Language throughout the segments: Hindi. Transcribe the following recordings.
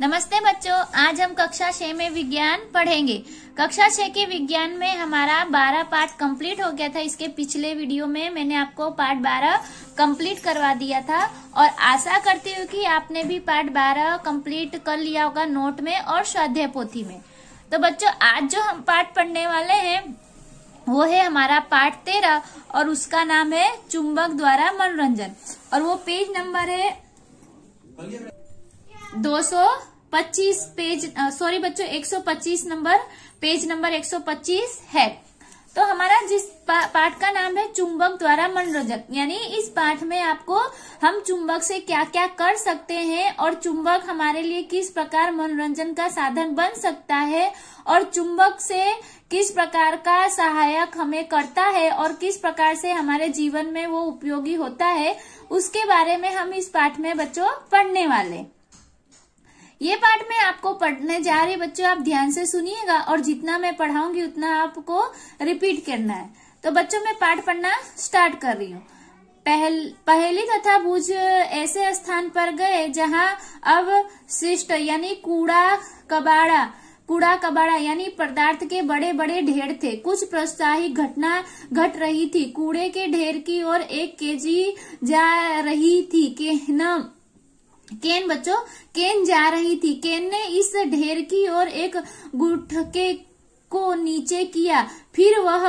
नमस्ते बच्चों आज हम कक्षा छह में विज्ञान पढ़ेंगे कक्षा छह के विज्ञान में हमारा बारह पार्ट कंप्लीट हो गया था इसके पिछले वीडियो में मैंने आपको पार्ट बारह कंप्लीट करवा दिया था और आशा करती हूँ कि आपने भी पार्ट बारह कंप्लीट कर लिया होगा नोट में और स्वाध्याय पोथी में तो बच्चों आज जो हम पार्ट पढ़ने वाले है वो है हमारा पार्ट तेरह और उसका नाम है चुंबक द्वारा मनोरंजन और वो पेज नंबर है 225 पेज सॉरी बच्चों 125 नंबर पेज नंबर 125 है तो हमारा जिस पा, पाठ का नाम है चुंबक द्वारा मनोरंजक यानी इस पाठ में आपको हम चुंबक से क्या क्या कर सकते हैं और चुंबक हमारे लिए किस प्रकार मनोरंजन का साधन बन सकता है और चुंबक से किस प्रकार का सहायक हमें करता है और किस प्रकार से हमारे जीवन में वो उपयोगी होता है उसके बारे में हम इस पाठ में बच्चों पढ़ने वाले ये पार्ट में आपको पढ़ने जा रही बच्चों आप ध्यान से सुनिएगा और जितना मैं पढ़ाऊंगी उतना आपको रिपीट करना है तो बच्चों में पाठ पढ़ना स्टार्ट कर रही हूँ पहल पहली तथा भूज ऐसे स्थान पर गए जहाँ अब शिष्ट यानी कूड़ा कबाड़ा कूड़ा कबाड़ा यानी पदार्थ के बड़े बड़े ढेर थे कुछ प्रोत्साहित घटना घट रही थी कूड़े के ढेर की ओर एक केजी जा रही थी के केन बच्चों केन जा रही थी केन ने इस ढेर की ओर एक गुठके को नीचे किया फिर वह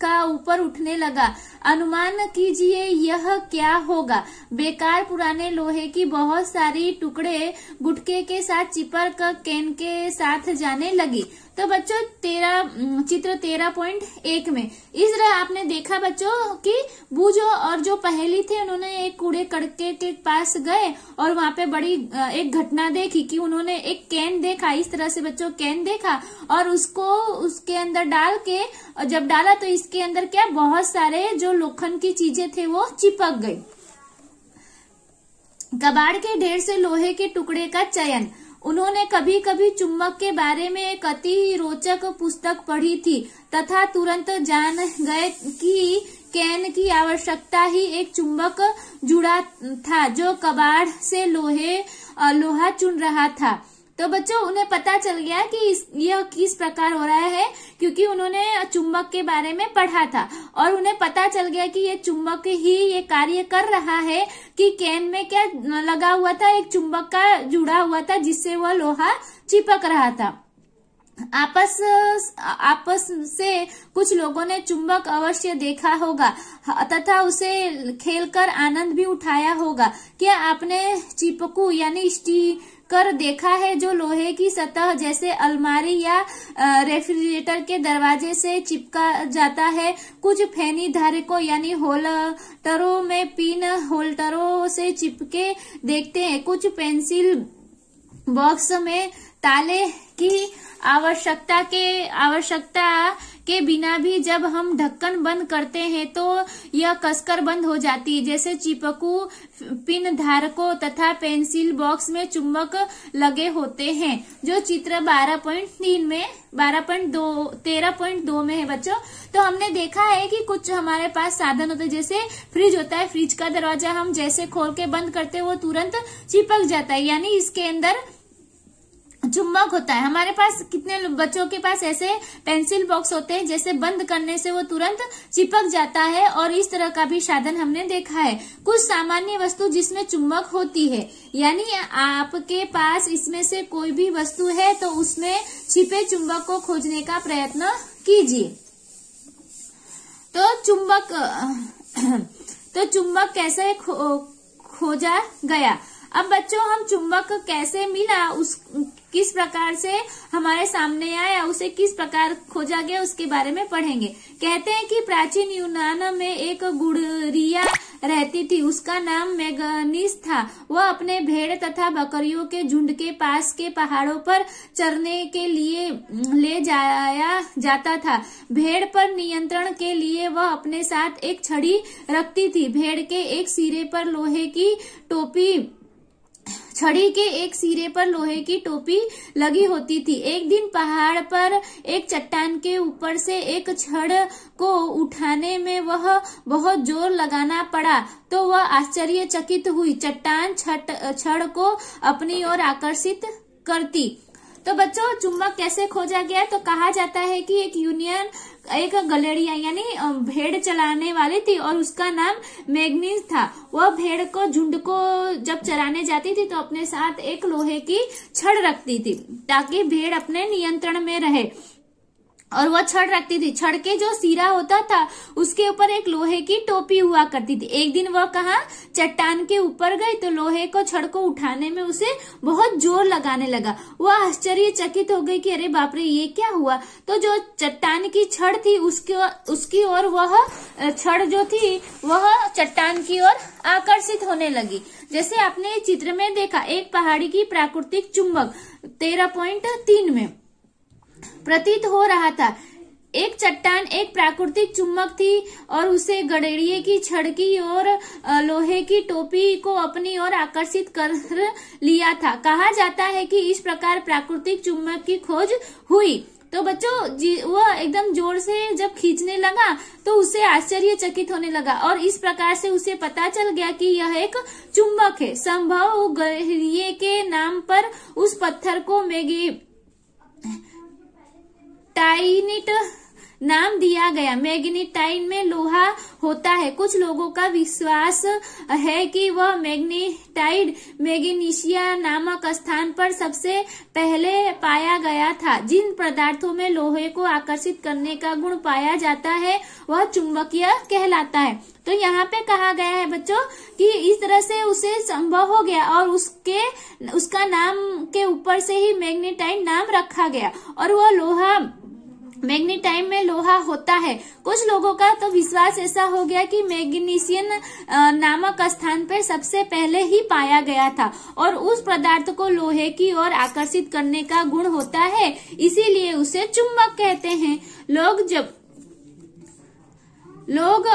का ऊपर उठने लगा अनुमान कीजिए यह क्या होगा बेकार पुराने लोहे की बहुत सारी टुकड़े गुटके के साथ चिपर केन के साथ जाने लगी तो बच्चों तेरा चित्र तेरह पॉइंट एक में इस तरह आपने देखा बच्चों कि बूजो और जो पहली थे उन्होंने एक कूड़े कड़के के पास गए और वहां पे बड़ी एक घटना देखी कि उन्होंने एक कैन देखा इस तरह से बच्चों कैन देखा और उसको उसके अंदर डाल के और जब डाला तो इसके अंदर क्या बहुत सारे जो लोखंड की चीजें थे वो चिपक गई कबाड़ के ढेर से लोहे के टुकड़े का चयन उन्होंने कभी कभी चुम्बक के बारे में एक अति रोचक पुस्तक पढ़ी थी तथा तुरंत जान गए कि कैन की आवश्यकता ही एक चुंबक जुड़ा था जो कबाड़ से लोहे लोहा चुन रहा था तो बच्चों उन्हें पता चल गया कि इस, यह किस प्रकार हो रहा है क्योंकि उन्होंने चुंबक के बारे में पढ़ा था और उन्हें पता चल गया कि ये चुंबक ही ये कार्य कर रहा है कि कैन में क्या लगा हुआ था एक चुंबक का जुड़ा हुआ था जिससे वह लोहा चिपक रहा था आपस आपस से कुछ लोगों ने चुंबक अवश्य देखा होगा तथा उसे खेलकर आनंद भी उठाया होगा क्या आपने चिपकू यानी स्टी कर देखा है जो लोहे की सतह जैसे अलमारी या रेफ्रिजरेटर के दरवाजे से चिपका जाता है कुछ फैनी धारकों यानी होल्टरों में पिन होल्टरों से चिपके देखते हैं कुछ पेंसिल बॉक्स में ताले की आवश्यकता के आवश्यकता के बिना भी जब हम ढक्कन बंद करते हैं तो यह कसकर बंद हो जाती है जैसे चिपकू पिन धारकों तथा पेंसिल बॉक्स में चुंबक लगे होते हैं जो चित्र 12.3 में 12.2 दो में है बच्चों तो हमने देखा है कि कुछ हमारे पास साधन होते हैं जैसे फ्रिज होता है फ्रिज का दरवाजा हम जैसे खोल के बंद करते हैं वो तुरंत चिपक जाता है यानी इसके अंदर चुम्बक होता है हमारे पास कितने बच्चों के पास ऐसे पेंसिल बॉक्स होते हैं जैसे बंद करने से वो तुरंत चिपक जाता है और इस तरह का भी साधन हमने देखा है कुछ सामान्य वस्तु जिसमें चुम्बक होती है यानी आपके पास इसमें से कोई भी वस्तु है तो उसमें छिपे चुम्बक को खोजने का प्रयत्न कीजिए तो चुंबक तो चुंबक कैसे खो, खोजा गया अब बच्चों हम चुंबक कैसे मिला उस किस प्रकार से हमारे सामने आया उसे किस प्रकार खोजा गया उसके बारे में पढ़ेंगे कहते हैं कि प्राचीन यूनान में एक गुड़रिया रहती थी उसका नाम मैगनीस था वह अपने भेड़ तथा बकरियों के झुंड के पास के पहाड़ों पर चरने के लिए ले जाया जाता था भेड़ पर नियंत्रण के लिए वह अपने साथ एक छड़ी रखती थी भेड़ के एक सिरे पर लोहे की टोपी छड़ी के एक सिरे पर लोहे की टोपी लगी होती थी एक दिन पहाड़ पर एक चट्टान के ऊपर से एक छड़ को उठाने में वह बहुत जोर लगाना पड़ा तो वह आश्चर्यचकित हुई चट्टान छड़ को अपनी ओर आकर्षित करती तो बच्चों चुम्बक कैसे खोजा गया तो कहा जाता है कि एक यूनियन एक गलेड़िया यानी भेड़ चलाने वाली थी और उसका नाम मैगनीज था वह भेड़ को झुंड को जब चराने जाती थी तो अपने साथ एक लोहे की छड़ रखती थी ताकि भेड़ अपने नियंत्रण में रहे और वह छड़ रखती थी छड़ के जो सीरा होता था उसके ऊपर एक लोहे की टोपी हुआ करती थी एक दिन वह कहा चट्टान के ऊपर गई तो लोहे को छड़ को उठाने में उसे बहुत जोर लगाने लगा वह आश्चर्यचकित हो गई कि अरे बाप रे ये क्या हुआ तो जो चट्टान की छड़ थी उसके उसकी ओर वह छड़ जो थी वह चट्टान की ओर आकर्षित होने लगी जैसे आपने चित्र में देखा एक पहाड़ी की प्राकृतिक चुंबक तेरह पॉइंट तीन में प्रतीत हो रहा था एक चट्टान एक प्राकृतिक चुम्बक थी और उसे गडरिये की छड़की और लोहे की टोपी को अपनी ओर आकर्षित कर लिया था कहा जाता है कि इस प्रकार प्राकृतिक चुम्बक की खोज हुई तो बच्चों वो एकदम जोर से जब खींचने लगा तो उसे आश्चर्यचकित होने लगा और इस प्रकार से उसे पता चल गया कि यह एक चुंबक है संभव गहरिये के नाम पर उस पत्थर को मेगी टाइनिट नाम दिया गया मैग्नेटाइन में लोहा होता है कुछ लोगों का विश्वास है कि वह मैग्नेटाइड मैग्नीशिया नामक स्थान पर सबसे पहले पाया गया था जिन पदार्थों में लोहे को आकर्षित करने का गुण पाया जाता है वह चुंबकीय कहलाता है तो यहाँ पे कहा गया है बच्चों कि इस तरह से उसे संभव हो गया और उसके उसका नाम के ऊपर से ही मैग्नेटाइड नाम रखा गया और वह लोहा मैग्नीटाइम में लोहा होता है कुछ लोगों का तो विश्वास ऐसा हो गया कि मैग्नीशियन नामक स्थान पर सबसे पहले ही पाया गया था और उस पदार्थ को लोहे की ओर आकर्षित करने का गुण होता है इसीलिए उसे चुंबक कहते हैं लोग जब लोग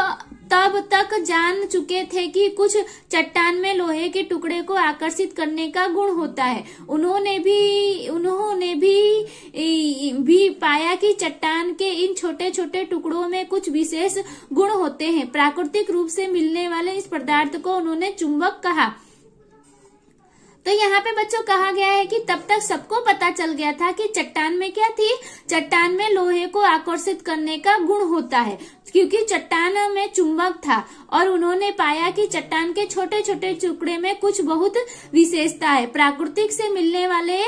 तब तक जान चुके थे कि कुछ चट्टान में लोहे के टुकड़े को आकर्षित करने का गुण होता है उन्होंने भी उन्होंने भी भी पाया कि चट्टान के इन छोटे छोटे टुकड़ों में कुछ विशेष गुण होते हैं प्राकृतिक रूप से मिलने वाले इस पदार्थ को उन्होंने चुंबक कहा तो यहाँ पे बच्चों कहा गया है कि तब तक सबको पता चल गया था कि चट्टान में क्या थी चट्टान में लोहे को आकर्षित करने का गुण होता है क्योंकि चट्टान में चुंबक था और उन्होंने पाया कि चट्टान के छोटे छोटे टुकड़े में कुछ बहुत विशेषता है प्राकृतिक से मिलने वाले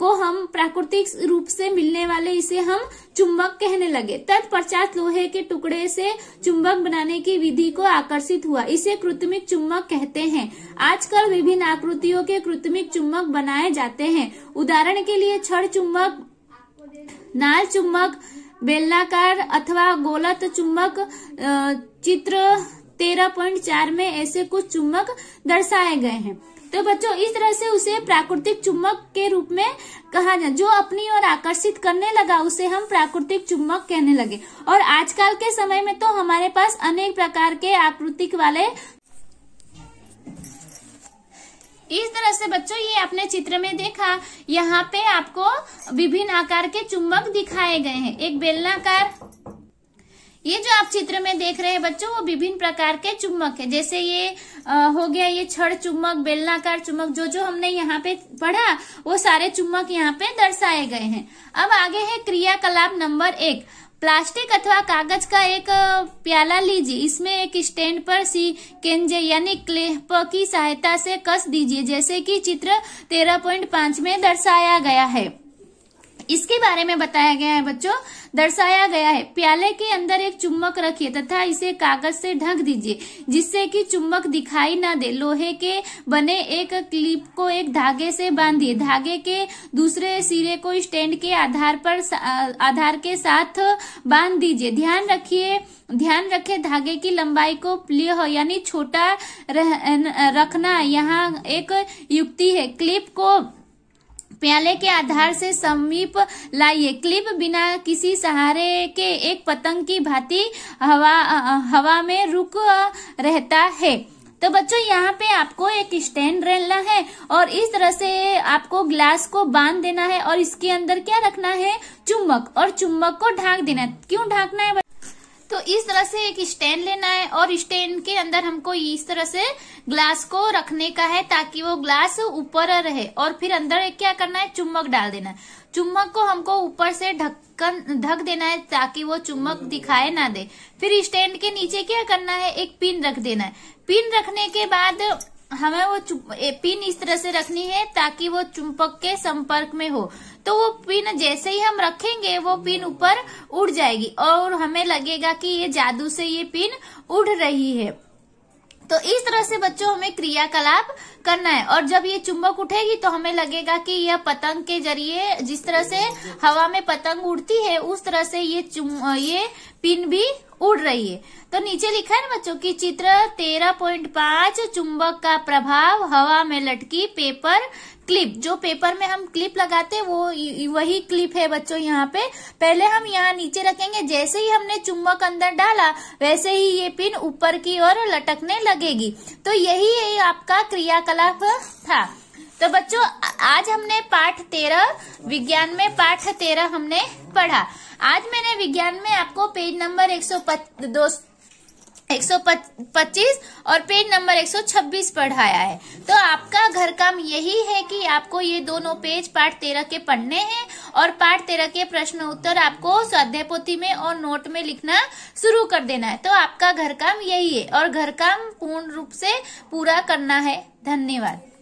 को हम प्राकृतिक रूप से मिलने वाले इसे हम चुंबक कहने लगे तत्पश्चात लोहे के टुकड़े से चुंबक बनाने की विधि को आकर्षित हुआ इसे कृत्रिमिक चुंबक कहते हैं आजकल विभिन्न आकृतियों के कृत्रिमिक चुंबक बनाए जाते हैं उदाहरण के लिए छड़ चुंबक नाल चुंबक बेलनाकार अथवा गोलत चुंबक चित्र 13.4 में ऐसे कुछ चुंबक दर्शाए गए हैं तो बच्चों इस तरह से उसे प्राकृतिक चुंबक के रूप में कहा जाए जो अपनी ओर आकर्षित करने लगा उसे हम प्राकृतिक चुंबक कहने लगे और आजकल के समय में तो हमारे पास अनेक प्रकार के आकृतिक वाले इस तरह से बच्चों ये आपने चित्र में देखा यहाँ पे आपको विभिन्न आकार के चुंबक दिखाए गए हैं एक बेलनाकार ये जो आप चित्र में देख रहे हैं बच्चों वो विभिन्न प्रकार के चुम्बक है जैसे ये आ, हो गया ये छड़ चुम्बक बेलनाकार चुम्बक जो जो हमने यहाँ पे पढ़ा वो सारे चुम्बक यहाँ पे दर्शाए गए हैं अब आगे है क्रियाकलाप नंबर एक प्लास्टिक अथवा कागज का एक प्याला लीजिए इसमें एक स्टैंड पर सी केंजे यानी क्लेप की सहायता से कस दीजिए जैसे कि चित्र 13.5 में दर्शाया गया है इसके बारे में बताया गया है बच्चों दर्शाया गया है प्याले के अंदर एक चुम्बक रखिए तथा इसे कागज से ढक दीजिए जिससे कि चुम्बक दिखाई ना दे लोहे के बने एक क्लिप को एक धागे से बांधिए धागे के दूसरे सिरे को स्टैंड के आधार पर आधार के साथ बांध दीजिए ध्यान रखिए ध्यान रखें धागे की लंबाई को प्लीह यानी छोटा रखना यहाँ एक युक्ति है क्लिप को प्याले के आधार से समीप लाइए क्लिप बिना किसी सहारे के एक पतंग की भांति हवा हवा में रुक रहता है तो बच्चों यहाँ पे आपको एक स्टैंड रहना है और इस तरह से आपको ग्लास को बांध देना है और इसके अंदर क्या रखना है चुम्बक और चुम्बक को ढांक देना क्यों ढांकना है तो इस तरह से एक स्टैंड लेना है और स्टैंड के अंदर हमको इस तरह से ग्लास को रखने का है ताकि वो ग्लास ऊपर रहे और फिर अंदर क्या करना है चुम्बक डाल देना है चुम्बक को हमको ऊपर से ढक्कन ढक देना है ताकि वो चुम्बक दिखाए ना दे फिर स्टैंड के नीचे क्या करना है एक पिन रख देना है पिन रखने के बाद हमें वो पिन इस तरह से रखनी है ताकि वो चुम्बक के संपर्क में हो तो वो पिन जैसे ही हम रखेंगे वो पिन ऊपर उड़ जाएगी और हमें लगेगा कि ये जादू से ये पिन उड़ रही है तो इस तरह से बच्चों हमें क्रियाकलाप करना है और जब ये चुंबक उठेगी तो हमें लगेगा कि यह पतंग के जरिए जिस तरह से हवा में पतंग उड़ती है उस तरह से ये चुम ये पिन भी उड़ रही है तो नीचे लिखा है ना बच्चों की चित्र 13.5 चुंबक का प्रभाव हवा में लटकी पेपर क्लिप जो पेपर में हम क्लिप लगाते हैं वो वही क्लिप है बच्चों यहाँ पे पहले हम यहाँ नीचे रखेंगे जैसे ही हमने चुंबक अंदर डाला वैसे ही ये पिन ऊपर की ओर लटकने लगेगी तो यही आपका क्रियाकलाप था तो बच्चों आज हमने पाठ तेरह विज्ञान में पाठ तेरह हमने पढ़ा आज मैंने विज्ञान में आपको पेज नंबर एक सौ दो एक सौ पच्चीस और पेज नंबर एक सौ छब्बीस पढ़ाया है तो आपका घर काम यही है कि आपको ये दोनों पेज पाठ तेरह के पढ़ने हैं और पाठ तेरह के प्रश्न उत्तर आपको स्वाध्याय पोथी में और नोट में लिखना शुरू कर देना है तो आपका घर काम यही है और घर काम पूर्ण रूप से पूरा करना है धन्यवाद